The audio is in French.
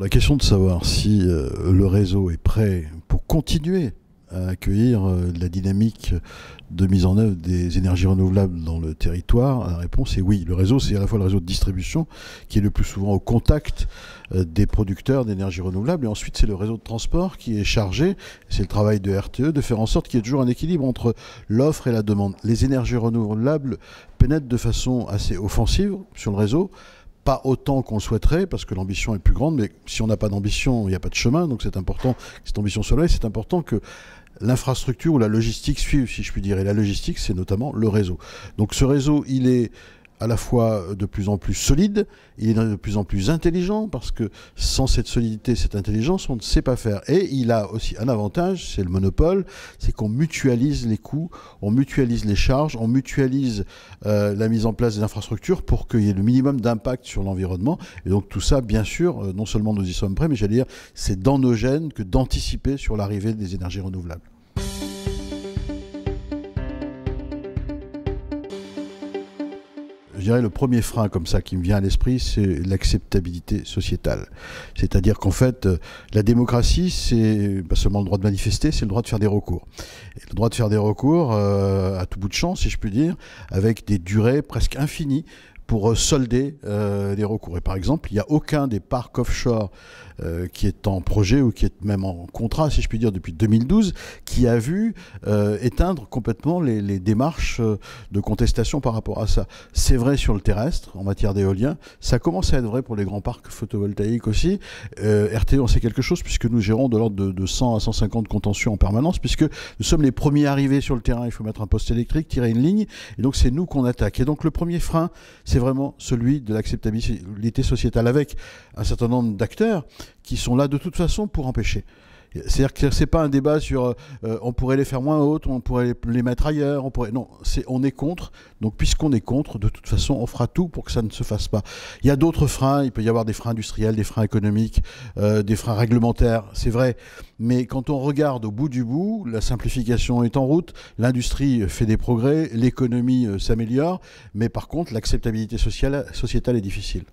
La question de savoir si euh, le réseau est prêt pour continuer à accueillir euh, la dynamique de mise en œuvre des énergies renouvelables dans le territoire La réponse est oui. Le réseau, c'est à la fois le réseau de distribution qui est le plus souvent au contact euh, des producteurs d'énergie renouvelable et ensuite c'est le réseau de transport qui est chargé, c'est le travail de RTE, de faire en sorte qu'il y ait toujours un équilibre entre l'offre et la demande. Les énergies renouvelables pénètrent de façon assez offensive sur le réseau pas autant qu'on le souhaiterait, parce que l'ambition est plus grande, mais si on n'a pas d'ambition, il n'y a pas de chemin, donc c'est important que cette ambition soit là, c'est important que l'infrastructure ou la logistique suive, si je puis dire. Et la logistique, c'est notamment le réseau. Donc ce réseau, il est à la fois de plus en plus solide, il est de plus en plus intelligent, parce que sans cette solidité, cette intelligence, on ne sait pas faire. Et il a aussi un avantage, c'est le monopole, c'est qu'on mutualise les coûts, on mutualise les charges, on mutualise euh, la mise en place des infrastructures pour qu'il y ait le minimum d'impact sur l'environnement. Et donc tout ça, bien sûr, euh, non seulement nous y sommes prêts, mais j'allais dire, c'est dans nos gènes que d'anticiper sur l'arrivée des énergies renouvelables. je dirais, le premier frein comme ça qui me vient à l'esprit, c'est l'acceptabilité sociétale. C'est-à-dire qu'en fait, euh, la démocratie, c'est pas seulement le droit de manifester, c'est le droit de faire des recours. Et le droit de faire des recours euh, à tout bout de champ, si je puis dire, avec des durées presque infinies pour euh, solder euh, des recours. Et par exemple, il n'y a aucun des parcs offshore euh, qui est en projet ou qui est même en contrat, si je puis dire, depuis 2012, qui a vu euh, éteindre complètement les, démarches de contestation par rapport à ça. C'est vrai sur le terrestre, en matière d'éolien, ça commence à être vrai pour les grands parcs photovoltaïques aussi. RT, on sait quelque chose, puisque nous gérons de l'ordre de, de 100 à 150 contentions en permanence, puisque nous sommes les premiers arrivés sur le terrain, il faut mettre un poste électrique, tirer une ligne, et donc c'est nous qu'on attaque. Et donc le premier frein, c'est vraiment celui de l'acceptabilité sociétale avec un certain nombre d'acteurs qui sont là de toute façon pour empêcher. C'est-à-dire que c'est pas un débat sur euh, on pourrait les faire moins hautes, on pourrait les, mettre ailleurs, on pourrait non, c'est on est contre. Donc puisqu'on est contre, de toute façon, on fera tout pour que ça ne se fasse pas. Il y a d'autres freins, il peut y avoir des freins industriels, des freins économiques, euh, des freins réglementaires, c'est vrai. Mais quand on regarde au bout du bout, la simplification est en route, l'industrie fait des progrès, l'économie euh, s'améliore, mais par contre, l'acceptabilité sociétale est difficile.